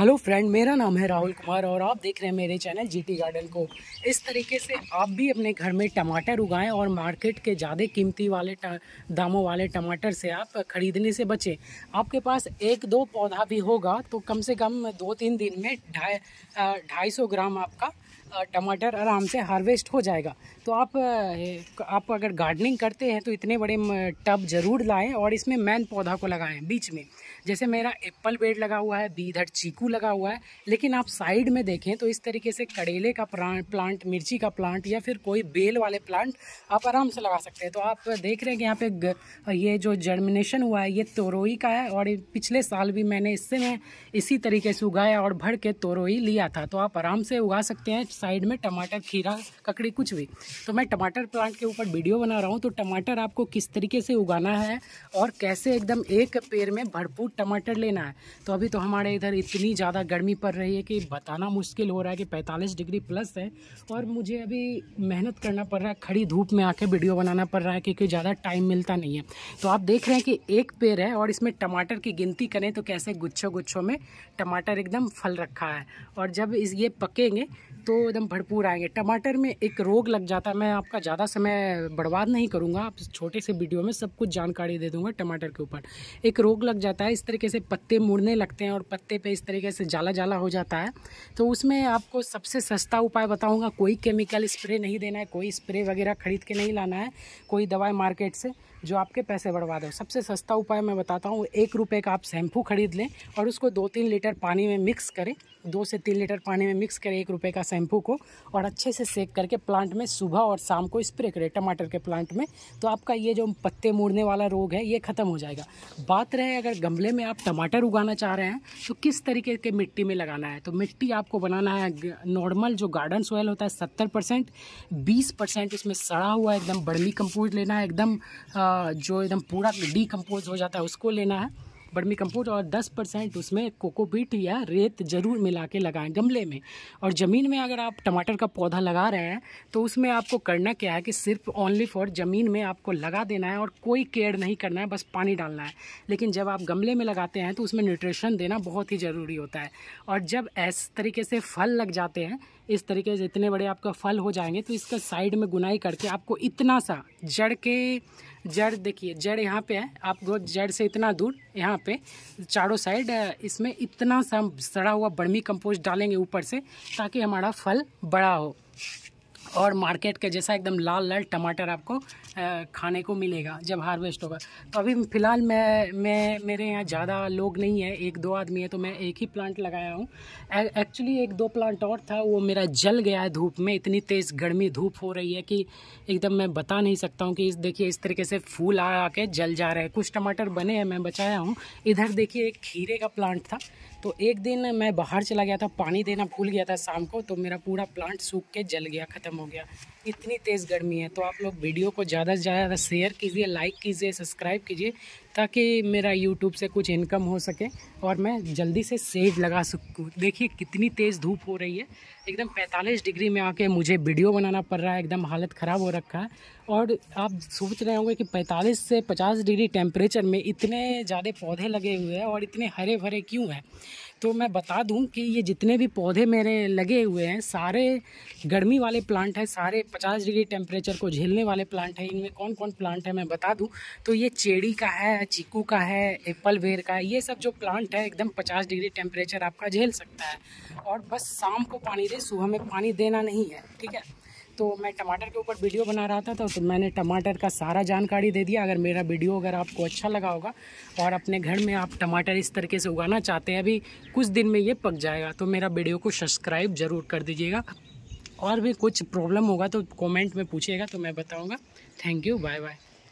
hello friend मेरा नाम है राहुल कुमार और आप देख रहे हैं मेरे चैनल जीटी गार्डन को इस तरीके से आप भी अपने घर में टमाटर उगाएं और मार्केट के ज़्यादा कीमती वाले दामों वाले टमाटर से आप ख़रीदने से बचें आपके पास एक दो पौधा भी होगा तो कम से कम दो तीन दिन में ढाई ढाई सौ ग्राम आपका टमाटर आराम से हार्वेस्ट हो जाएगा तो आप आप अगर गार्डनिंग करते हैं तो इतने बड़े टब ज़रूर लाएँ और इसमें मैन पौधा को लगाएँ बीच में जैसे मेरा एप्पल पेड़ लगा हुआ है बीधर चीकू लगा हुआ है लेकिन आप साइड में देखें तो इस तरीके से करेले का प्लांट मिर्ची का प्लांट या फिर कोई बेल वाले प्लांट आप आराम से लगा सकते हैं तो आप देख रहे हैं कि यहाँ पे ये जो जर्मिनेशन हुआ है ये तोरोई का है और पिछले साल भी मैंने इससे मैं इसी तरीके से उगाया और भर के तोरोई लिया था तो आप आराम से उगा सकते हैं साइड में टमाटर खीरा ककड़ी कुछ भी तो मैं टमाटर प्लांट के ऊपर वीडियो बना रहा हूँ तो टमाटर आपको किस तरीके से उगाना है और कैसे एकदम एक पेड़ में भरपूर टमाटर लेना है तो अभी तो हमारे इधर इतनी इतनी ज़्यादा गर्मी पड़ रही है कि बताना मुश्किल हो रहा है कि पैंतालीस डिग्री प्लस है और मुझे अभी मेहनत करना पड़ रहा है खड़ी धूप में आके वीडियो बनाना पड़ रहा है क्योंकि ज़्यादा टाइम मिलता नहीं है तो आप देख रहे हैं कि एक पेड़ है और इसमें टमाटर की गिनती करें तो कैसे गुच्छों गुच्छों में टमाटर एकदम फल रखा है और जब इस ये पकेंगे तो एकदम भरपूर आएंगे टमाटर में एक रोग लग जाता है मैं आपका ज़्यादा समय बर्बाद नहीं करूँगा आप छोटे से वीडियो में सब कुछ जानकारी दे दूँगा टमाटर के ऊपर एक रोग लग जाता है इस तरीके से पत्ते मुड़ने लगते हैं और पत्ते पे इस तरह तरीके से जाला जाला हो जाता है तो उसमें आपको सबसे सस्ता उपाय बताऊंगा कोई केमिकल स्प्रे नहीं देना है कोई स्प्रे वगैरह खरीद के नहीं लाना है कोई दवाई मार्केट से जो आपके पैसे बर्बाद हो सबसे सस्ता उपाय मैं बताता हूँ एक रुपये का आप शैम्पू खरीद लें और उसको दो तीन लीटर पानी में मिक्स करें दो से तीन लीटर पानी में मिक्स करें एक रुपये का शैम्पू को और अच्छे से सेक करके प्लांट में सुबह और शाम को स्प्रे करें टमाटर के प्लांट में तो आपका ये जो पत्ते मुड़ने वाला रोग है ये ख़त्म हो जाएगा बात रहे अगर गमले में आप टमाटर उगाना चाह रहे हैं तो किस तरीके के मिट्टी में लगाना है तो मिट्टी आपको बनाना है नॉर्मल जो गार्डन सोयल होता है सत्तर परसेंट बीस परसेंट उसमें सड़ा हुआ एकदम बर्मी कंपोज लेना है एकदम आ, जो एकदम पूरा डिकम्पोज हो जाता है उसको लेना है बर्मी कम्पोज और 10 परसेंट उसमें कोकोपीट या रेत जरूर मिला के लगाएं गमले में और ज़मीन में अगर आप टमाटर का पौधा लगा रहे हैं तो उसमें आपको करना क्या है कि सिर्फ ओनली फॉर ज़मीन में आपको लगा देना है और कोई केयर नहीं करना है बस पानी डालना है लेकिन जब आप गमले में लगाते हैं तो उसमें न्यूट्रिशन देना बहुत ही ज़रूरी होता है और जब ऐस तरीके से फल लग जाते हैं इस तरीके से इतने बड़े आपका फल हो जाएंगे तो इसका साइड में गुनाई करके आपको इतना सा जड़ के जड़ देखिए जड़ यहाँ पे है आपको जड़ से इतना दूर यहाँ पे चारों साइड इसमें इतना सा सड़ा हुआ बर्मी कंपोस्ट डालेंगे ऊपर से ताकि हमारा फल बड़ा हो और मार्केट के जैसा एकदम लाल लाल टमाटर आपको खाने को मिलेगा जब हार्वेस्ट होगा तो अभी फ़िलहाल मैं मैं मेरे यहाँ ज़्यादा लोग नहीं है एक दो आदमी है तो मैं एक ही प्लांट लगाया हूँ एक्चुअली एक दो प्लांट और था वो मेरा जल गया है धूप में इतनी तेज़ गर्मी धूप हो रही है कि एकदम मैं बता नहीं सकता हूँ कि इस देखिए इस तरीके से फूल आ आके जल जा रहे हैं कुछ टमाटर बने हैं मैं बचाया हूँ इधर देखिए एक खीरे का प्लांट था तो एक दिन मैं बाहर चला गया था पानी देना भूल गया था शाम को तो मेरा पूरा प्लांट सूख के जल गया ख़त्म हो गया इतनी तेज़ गर्मी है तो आप लोग वीडियो को ज़्यादा से ज़्यादा शेयर कीजिए लाइक कीजिए सब्सक्राइब कीजिए ताकि मेरा यूट्यूब से कुछ इनकम हो सके और मैं जल्दी से सेज लगा सकूँ देखिए कितनी तेज़ धूप हो रही है एकदम 45 डिग्री में आके मुझे वीडियो बनाना पड़ रहा है एकदम हालत ख़राब हो रखा है और आप सोच रहे होंगे कि पैंतालीस से पचास डिग्री टेम्परेचर में इतने ज़्यादा पौधे लगे हुए हैं और इतने हरे भरे क्यों हैं तो मैं बता दूं कि ये जितने भी पौधे मेरे लगे हुए हैं सारे गर्मी वाले प्लांट हैं सारे 50 डिग्री टेम्परेचर को झेलने वाले प्लांट हैं इनमें कौन कौन प्लांट है मैं बता दूं तो ये चेड़ी का है चीकू का है एप्पल वेर का है ये सब जो प्लांट है एकदम 50 डिग्री टेम्परेचर आपका झेल सकता है और बस शाम को पानी दे सुबह में पानी देना नहीं है ठीक है तो मैं टमाटर के ऊपर वीडियो बना रहा था तो मैंने टमाटर का सारा जानकारी दे दिया अगर मेरा वीडियो अगर आपको अच्छा लगा होगा और अपने घर में आप टमाटर इस तरीके से उगाना चाहते हैं अभी कुछ दिन में ये पक जाएगा तो मेरा वीडियो को सब्सक्राइब ज़रूर कर दीजिएगा और भी कुछ प्रॉब्लम होगा तो कॉमेंट में पूछिएगा तो मैं बताऊँगा थैंक यू बाय बाय